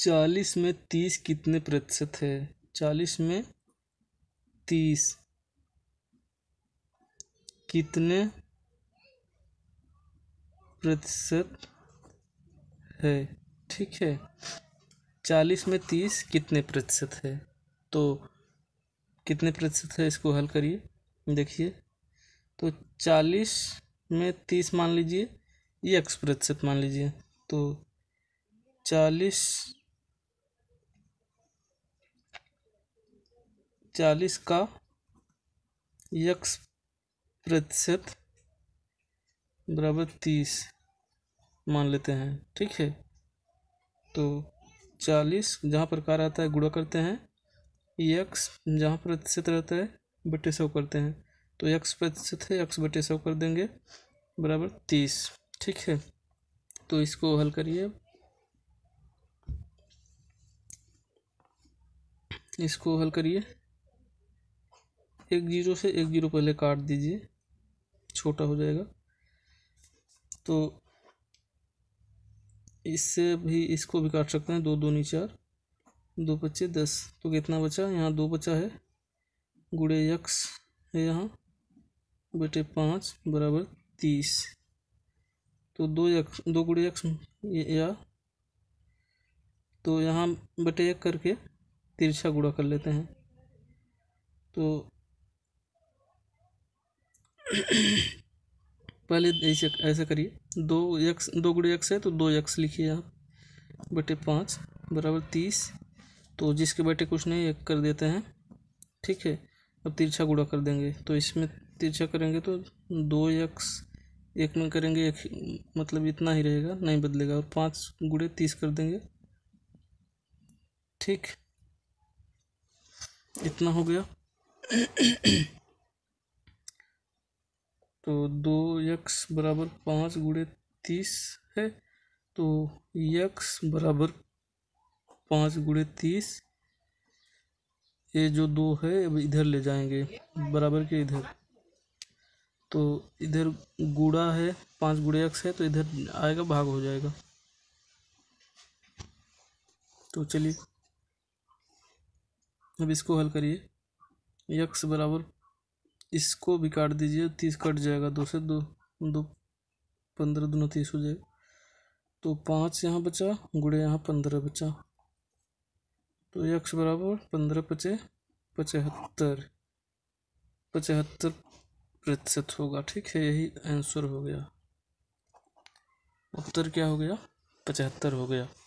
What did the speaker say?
चालीस में तीस कितने प्रतिशत है चालीस में तीस कितने प्रतिशत है ठीक है चालीस में तीस कितने प्रतिशत है तो कितने प्रतिशत है इसको हल करिए देखिए तो चालीस में तीस मान लीजिए एक प्रतिशत मान लीजिए तो चालीस चालीस का यक्स प्रतिशत बराबर तीस मान लेते हैं ठीक है तो चालीस जहाँ पर कार आता है गुड़ा करते हैं यक्स जहाँ प्रतिशत रहता है बटे सौ करते हैं तो यक्स प्रतिशत है यक्स बटे सौ कर देंगे बराबर तीस ठीक है तो इसको हल करिए इसको हल करिए एक जीरो से एक जीरो पहले काट दीजिए छोटा हो जाएगा तो इससे भी इसको भी काट सकते हैं दो दो नी चार दो पच्चे दस तो कितना बचा यहाँ दो बचा है गुड़े यक्स है यहाँ बेटे पाँच बराबर तीस तो दो एक दो गुड़े यक्स या तो यहाँ बटे एक करके तिरछा गुड़ा कर लेते हैं तो पहले ऐसे ऐसा करिए दो यक्स दो गुड़े यक्स है तो दो यक्स लिखिए आप बटे पाँच बराबर तीस तो जिसके बटे कुछ नहीं एक कर देते हैं ठीक है अब तिरछा गुड़ा कर देंगे तो इसमें तिरछा करेंगे तो दो यक्स एक में करेंगे एक मतलब इतना ही रहेगा नहीं बदलेगा और पाँच गुड़े तीस कर देंगे ठीक इतना हो गया तो दो यक्स बराबर पाँच गुड़े तीस है तो यक्स बराबर पाँच गुड़े तीस ये जो दो है अब इधर ले जाएंगे बराबर के इधर तो इधर गुड़ा है पाँच गुड़े एक्स है तो इधर आएगा भाग हो जाएगा तो चलिए अब इसको हल करिए यक्स बराबर इसको भी काट दीजिए तीस कट जाएगा दो से दो दो पंद्रह दोनों तीस हो जाएगा तो पाँच यहाँ बचा गुड़े यहाँ पंद्रह बचा तो यक्ष बराबर पंद्रह पचे पचहत्तर पचहत्तर प्रतिशत होगा ठीक है यही आंसर हो गया उत्तर क्या हो गया पचहत्तर हो गया